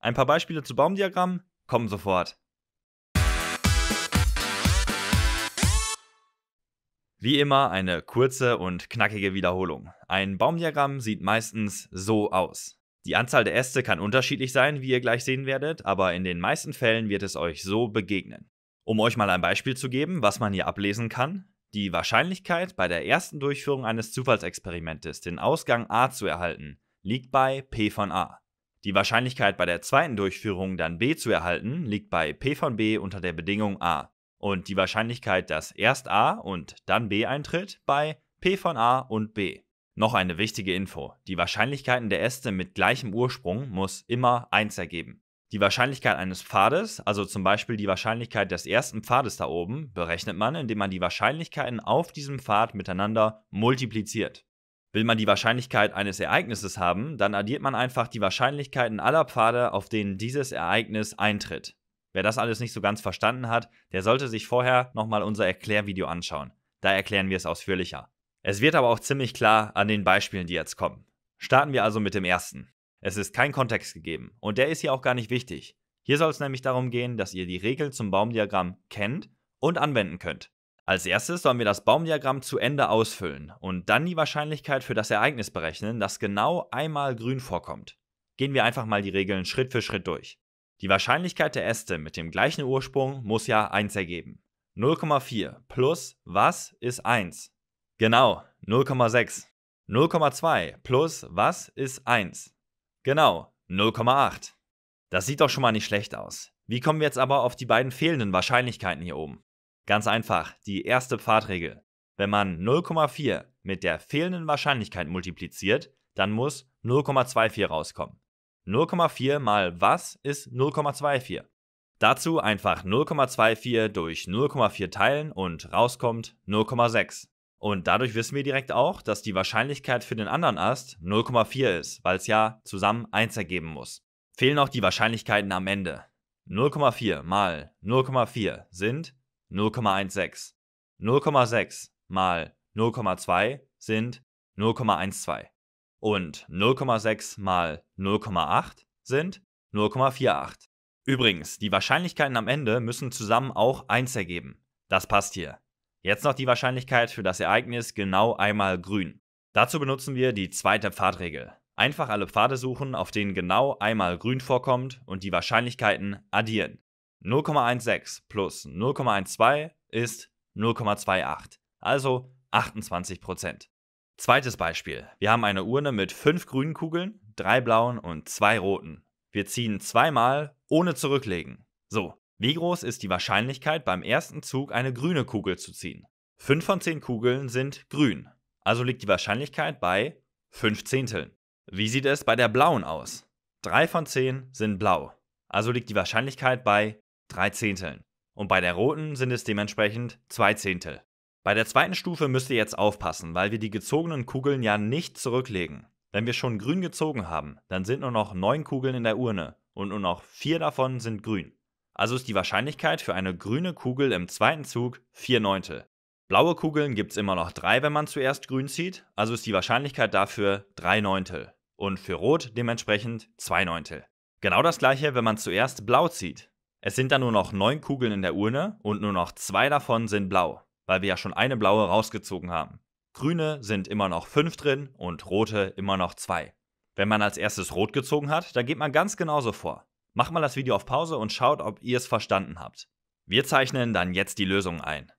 Ein paar Beispiele zu Baumdiagrammen kommen sofort. Wie immer eine kurze und knackige Wiederholung. Ein Baumdiagramm sieht meistens so aus. Die Anzahl der Äste kann unterschiedlich sein, wie ihr gleich sehen werdet, aber in den meisten Fällen wird es euch so begegnen. Um euch mal ein Beispiel zu geben, was man hier ablesen kann, die Wahrscheinlichkeit, bei der ersten Durchführung eines Zufallsexperimentes den Ausgang a zu erhalten, liegt bei p von a. Die Wahrscheinlichkeit bei der zweiten Durchführung dann B zu erhalten liegt bei P von B unter der Bedingung A und die Wahrscheinlichkeit, dass erst A und dann B eintritt, bei P von A und B. Noch eine wichtige Info. Die Wahrscheinlichkeiten der Äste mit gleichem Ursprung muss immer 1 ergeben. Die Wahrscheinlichkeit eines Pfades, also zum Beispiel die Wahrscheinlichkeit des ersten Pfades da oben, berechnet man, indem man die Wahrscheinlichkeiten auf diesem Pfad miteinander multipliziert. Will man die Wahrscheinlichkeit eines Ereignisses haben, dann addiert man einfach die Wahrscheinlichkeiten aller Pfade, auf denen dieses Ereignis eintritt. Wer das alles nicht so ganz verstanden hat, der sollte sich vorher nochmal unser Erklärvideo anschauen. Da erklären wir es ausführlicher. Es wird aber auch ziemlich klar an den Beispielen, die jetzt kommen. Starten wir also mit dem ersten. Es ist kein Kontext gegeben und der ist hier auch gar nicht wichtig. Hier soll es nämlich darum gehen, dass ihr die Regeln zum Baumdiagramm kennt und anwenden könnt. Als erstes sollen wir das Baumdiagramm zu Ende ausfüllen und dann die Wahrscheinlichkeit für das Ereignis berechnen, das genau einmal grün vorkommt. Gehen wir einfach mal die Regeln Schritt für Schritt durch. Die Wahrscheinlichkeit der Äste mit dem gleichen Ursprung muss ja 1 ergeben. 0,4 plus was ist 1? Genau, 0,6. 0,2 plus was ist 1? Genau, 0,8. Das sieht doch schon mal nicht schlecht aus. Wie kommen wir jetzt aber auf die beiden fehlenden Wahrscheinlichkeiten hier oben? Ganz einfach, die erste Pfadregel. Wenn man 0,4 mit der fehlenden Wahrscheinlichkeit multipliziert, dann muss 0,24 rauskommen. 0,4 mal was ist 0,24? Dazu einfach 0,24 durch 0,4 teilen und rauskommt 0,6. Und dadurch wissen wir direkt auch, dass die Wahrscheinlichkeit für den anderen Ast 0,4 ist, weil es ja zusammen 1 ergeben muss. Fehlen auch die Wahrscheinlichkeiten am Ende. 0,4 mal 0,4 sind 0,16. 0,6 mal 0,2 sind 0,12 und 0,6 mal 0,8 sind 0,48. Übrigens, die Wahrscheinlichkeiten am Ende müssen zusammen auch 1 ergeben. Das passt hier. Jetzt noch die Wahrscheinlichkeit für das Ereignis genau einmal grün. Dazu benutzen wir die zweite Pfadregel. Einfach alle Pfade suchen, auf denen genau einmal grün vorkommt und die Wahrscheinlichkeiten addieren. 0,16 plus 0,12 ist 0,28, also 28 Prozent. Zweites Beispiel. Wir haben eine Urne mit fünf grünen Kugeln, drei blauen und zwei roten. Wir ziehen zweimal ohne zurücklegen. So, wie groß ist die Wahrscheinlichkeit, beim ersten Zug eine grüne Kugel zu ziehen? 5 von 10 Kugeln sind grün, also liegt die Wahrscheinlichkeit bei 5 Zehnteln. Wie sieht es bei der blauen aus? 3 von 10 sind blau, also liegt die Wahrscheinlichkeit bei 3 Zehnteln. Und bei der roten sind es dementsprechend 2 Zehntel. Bei der zweiten Stufe müsst ihr jetzt aufpassen, weil wir die gezogenen Kugeln ja nicht zurücklegen. Wenn wir schon grün gezogen haben, dann sind nur noch 9 Kugeln in der Urne und nur noch 4 davon sind grün. Also ist die Wahrscheinlichkeit für eine grüne Kugel im zweiten Zug 4 Neuntel. Blaue Kugeln gibt es immer noch 3, wenn man zuerst grün zieht, also ist die Wahrscheinlichkeit dafür 3 Neuntel. Und für Rot dementsprechend 2 Neuntel. Genau das gleiche, wenn man zuerst blau zieht. Es sind dann nur noch neun Kugeln in der Urne und nur noch zwei davon sind blau, weil wir ja schon eine blaue rausgezogen haben. Grüne sind immer noch fünf drin und rote immer noch zwei. Wenn man als erstes rot gezogen hat, dann geht man ganz genauso vor. Macht mal das Video auf Pause und schaut, ob ihr es verstanden habt. Wir zeichnen dann jetzt die Lösung ein.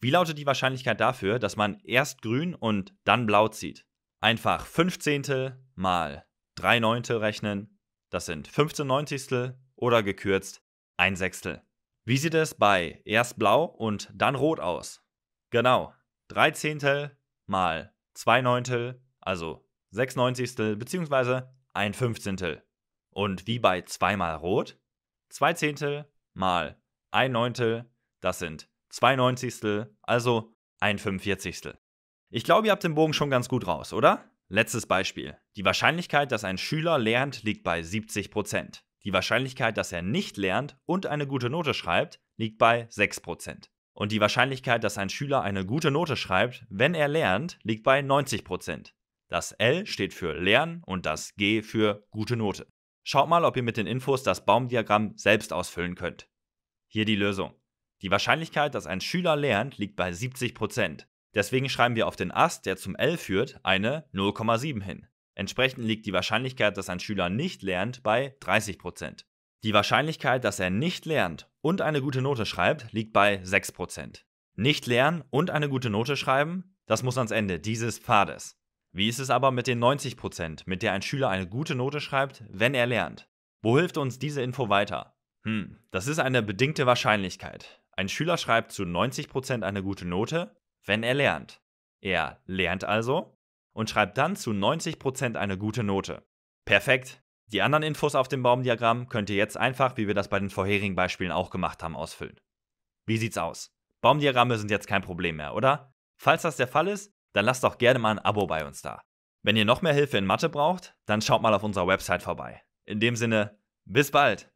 Wie lautet die Wahrscheinlichkeit dafür, dass man erst grün und dann blau zieht? Einfach 15. mal 3 Neunte rechnen, das sind 15 Neunzigstel oder gekürzt ein Sechstel. Wie sieht es bei erst blau und dann rot aus? Genau, 3 Zehntel mal 2 Neuntel, also 6 Neunzigstel bzw. 1 Fünfzehntel. Und wie bei 2 mal rot? 2 Zehntel mal 1 Neuntel, das sind 2 Neunzigstel, also 1 Fünfvierzigstel. Ich glaube, ihr habt den Bogen schon ganz gut raus, oder? Letztes Beispiel. Die Wahrscheinlichkeit, dass ein Schüler lernt, liegt bei 70%. Prozent. Die Wahrscheinlichkeit, dass er nicht lernt und eine gute Note schreibt, liegt bei 6%. Und die Wahrscheinlichkeit, dass ein Schüler eine gute Note schreibt, wenn er lernt, liegt bei 90%. Das L steht für Lernen und das G für gute Note. Schaut mal, ob ihr mit den Infos das Baumdiagramm selbst ausfüllen könnt. Hier die Lösung. Die Wahrscheinlichkeit, dass ein Schüler lernt, liegt bei 70%. Deswegen schreiben wir auf den Ast, der zum L führt, eine 0,7 hin. Entsprechend liegt die Wahrscheinlichkeit, dass ein Schüler nicht lernt, bei 30%. Die Wahrscheinlichkeit, dass er nicht lernt und eine gute Note schreibt, liegt bei 6%. Nicht lernen und eine gute Note schreiben, das muss ans Ende dieses Pfades. Wie ist es aber mit den 90%, mit der ein Schüler eine gute Note schreibt, wenn er lernt? Wo hilft uns diese Info weiter? Hm, das ist eine bedingte Wahrscheinlichkeit. Ein Schüler schreibt zu 90% eine gute Note, wenn er lernt. Er lernt also, und schreibt dann zu 90% eine gute Note. Perfekt! Die anderen Infos auf dem Baumdiagramm könnt ihr jetzt einfach, wie wir das bei den vorherigen Beispielen auch gemacht haben, ausfüllen. Wie sieht's aus? Baumdiagramme sind jetzt kein Problem mehr, oder? Falls das der Fall ist, dann lasst doch gerne mal ein Abo bei uns da. Wenn ihr noch mehr Hilfe in Mathe braucht, dann schaut mal auf unserer Website vorbei. In dem Sinne, bis bald!